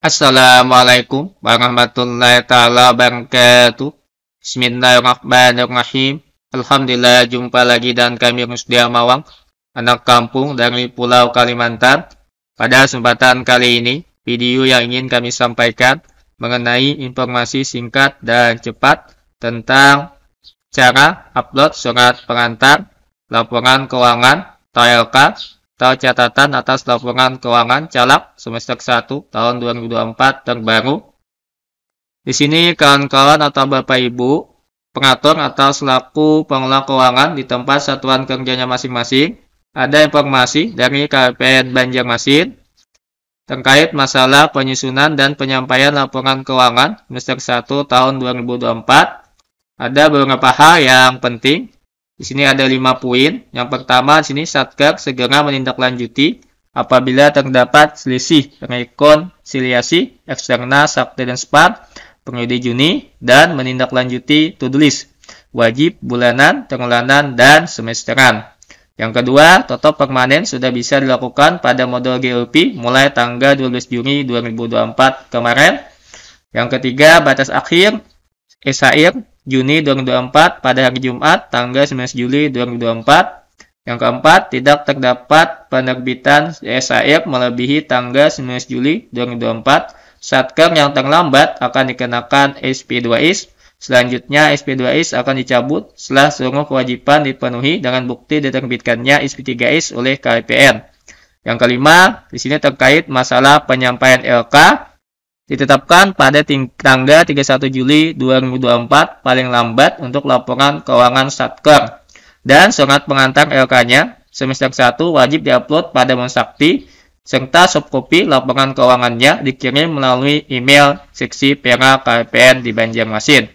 Assalamualaikum warahmatullahi taala wabarakatuh. Bismillahirrahmanirrahim. Alhamdulillah jumpa lagi dan kami Rusdia Mawang, anak kampung dari Pulau Kalimantan. Pada kesempatan kali ini, video yang ingin kami sampaikan mengenai informasi singkat dan cepat tentang cara upload surat pengantar laporan keuangan TLK atau catatan atas laporan keuangan calak semester 1 tahun 2024 terbaru. Di sini kawan-kawan atau Bapak Ibu, pengatur atau selaku pengelola keuangan di tempat satuan kerjanya masing-masing, ada informasi dari KPN Banjarmasin terkait masalah penyusunan dan penyampaian laporan keuangan semester 1 tahun 2024. Ada beberapa hal yang penting di sini ada 5 poin. Yang pertama, di sini Satgas segera menindaklanjuti apabila terdapat selisih rekonsiliasi eksternal sakte dan Spat periode Juni dan menindaklanjuti to-do list wajib bulanan, tenggulanan, dan semesteran. Yang kedua, totop permanen sudah bisa dilakukan pada modul GLP mulai tanggal 12 Juni 2024 kemarin. Yang ketiga, batas akhir, SHR Juni 2024 pada hari Jumat tanggal 19 Juli 2024. Yang keempat, tidak terdapat penerbitan SAF melebihi tanggal 19 Juli 2024. Satker yang terlambat akan dikenakan SP2IS. Selanjutnya, SP2IS akan dicabut setelah seluruh kewajiban dipenuhi dengan bukti diterbitkannya SP3IS oleh KPN. Yang kelima, di sini terkait masalah penyampaian LK ditetapkan pada tanggal 31 Juli 2024 paling lambat untuk laporan keuangan Satker dan surat pengantar LK-nya semester 1 wajib diupload pada monsakti serta subkopi laporan keuangannya dikirim melalui email seksi Pera KPN di Banjarmasin.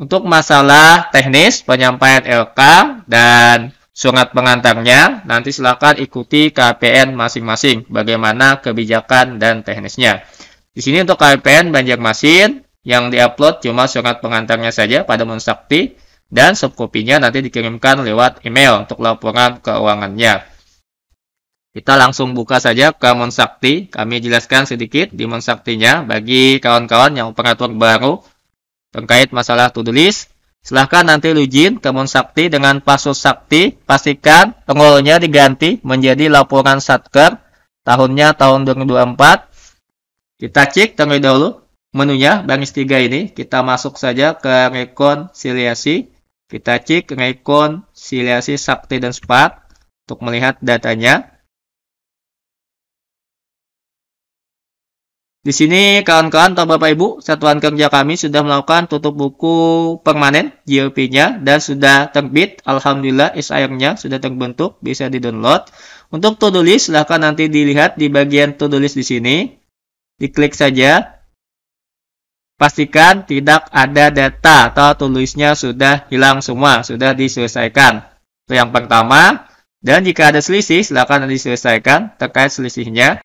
Untuk masalah teknis penyampaian LK dan surat pengantarnya, nanti silakan ikuti KPN masing-masing bagaimana kebijakan dan teknisnya. Di sini untuk KPN Banjarmasin yang diupload cuma surat pengantarnya saja pada monsakti dan subkopinya nanti dikirimkan lewat email untuk laporan keuangannya. Kita langsung buka saja ke monsakti. Kami jelaskan sedikit di monsaktinya bagi kawan-kawan yang operator baru terkait masalah to-do list. Silahkan nanti login ke Monsakti dengan password sakti. Pastikan enrollnya diganti menjadi laporan Satker tahunnya tahun 2024 kita cek terlebih dahulu menunya baris 3 ini. Kita masuk saja ke rekonsiliasi. Kita cek rekonsiliasi sakti dan spark untuk melihat datanya. Di sini kawan-kawan atau Bapak Ibu, satuan kerja kami sudah melakukan tutup buku permanen GOP-nya dan sudah terbit. Alhamdulillah SIR-nya sudah terbentuk, bisa di-download. Untuk to-do list silahkan nanti dilihat di bagian to-do list di sini. Diklik saja. Pastikan tidak ada data atau tulisnya sudah hilang semua, sudah diselesaikan. Itu yang pertama. Dan jika ada selisih, silakan diselesaikan terkait selisihnya.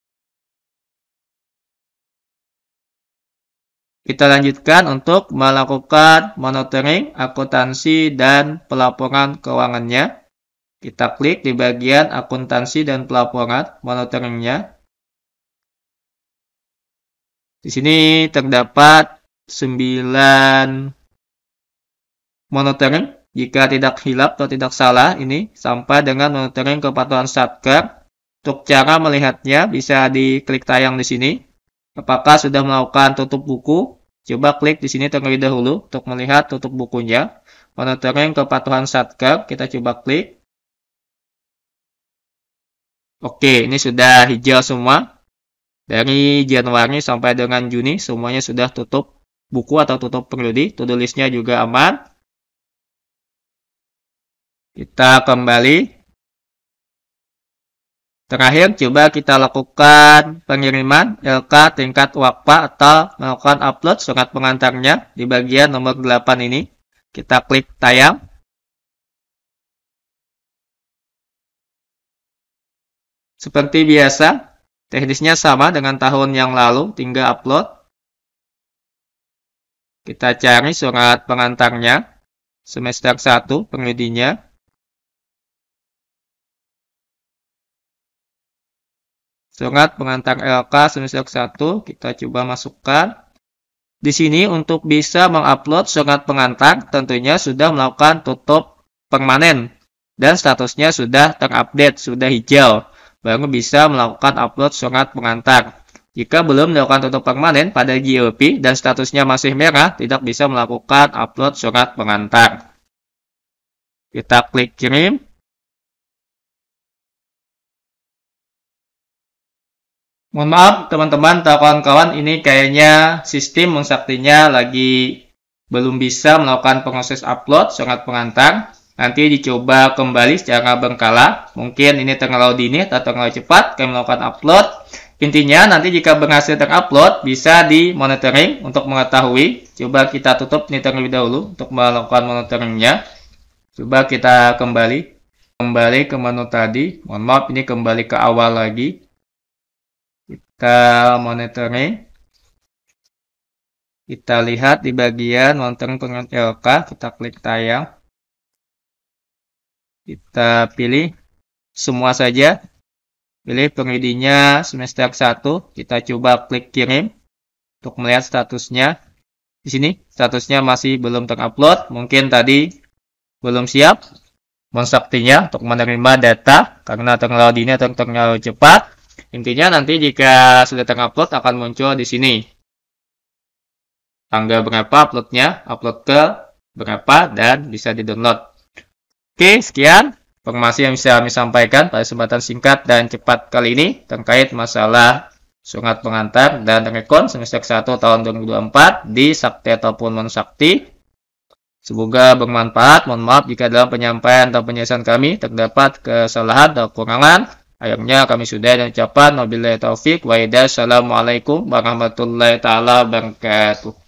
Kita lanjutkan untuk melakukan monitoring akuntansi dan pelaporan keuangannya. Kita klik di bagian akuntansi dan pelaporan monitoringnya. Di sini terdapat 9 monitoring jika tidak hilap atau tidak salah ini sampai dengan monitoring kepatuhan satker. Untuk cara melihatnya bisa diklik tayang di sini. Apakah sudah melakukan tutup buku? Coba klik di sini terlebih dahulu untuk melihat tutup bukunya. Monitoring kepatuhan satker, kita coba klik. Oke, ini sudah hijau semua. Dari Januari sampai dengan Juni semuanya sudah tutup buku atau tutup periode. to listnya juga aman. Kita kembali. Terakhir, coba kita lakukan pengiriman LK tingkat WAPA atau melakukan upload surat pengantarnya di bagian nomor 8 ini. Kita klik tayang. Seperti biasa, Teknisnya sama dengan tahun yang lalu, tinggal upload. Kita cari surat pengantarnya, semester 1 pengedinya. Surat pengantar LK semester 1 kita coba masukkan. Di sini untuk bisa mengupload surat pengantar tentunya sudah melakukan tutup permanen dan statusnya sudah terupdate, sudah hijau baru bisa melakukan upload surat pengantar. Jika belum melakukan tutup permanen pada GOP dan statusnya masih merah, tidak bisa melakukan upload surat pengantar. Kita klik kirim. Mohon maaf teman-teman, kawan-kawan ini kayaknya sistem mengsaktinya lagi belum bisa melakukan proses upload surat pengantar. Nanti dicoba kembali secara berkala. Mungkin ini terlalu dini atau terlalu cepat kami melakukan upload. Intinya nanti jika berhasil terupload bisa di monitoring untuk mengetahui. Coba kita tutup ini terlebih dahulu untuk melakukan monitoringnya. Coba kita kembali. Kembali ke menu tadi. Mohon maaf ini kembali ke awal lagi. Kita monitoring. Kita lihat di bagian monitoring pengen LK. Kita klik tayang. Kita pilih semua saja. Pilih pengidinya semester 1. Kita coba klik kirim untuk melihat statusnya. Di sini statusnya masih belum terupload. Mungkin tadi belum siap mensaktinya untuk menerima data karena terlalu dini atau terlalu cepat. Intinya nanti jika sudah terupload akan muncul di sini. Tanggal berapa uploadnya, upload ke berapa dan bisa di-download. Oke, sekian informasi yang bisa kami sampaikan pada kesempatan singkat dan cepat kali ini terkait masalah sungat pengantar dan rekon semester 1 tahun 2024 di Sakti ataupun Monsakti. Semoga bermanfaat. Mohon maaf jika dalam penyampaian atau penjelasan kami terdapat kesalahan atau kekurangan. Akhirnya kami sudah dan ucapan wabillahi taufik Waalaikumsalam Assalamualaikum warahmatullahi taala wabarakatuh.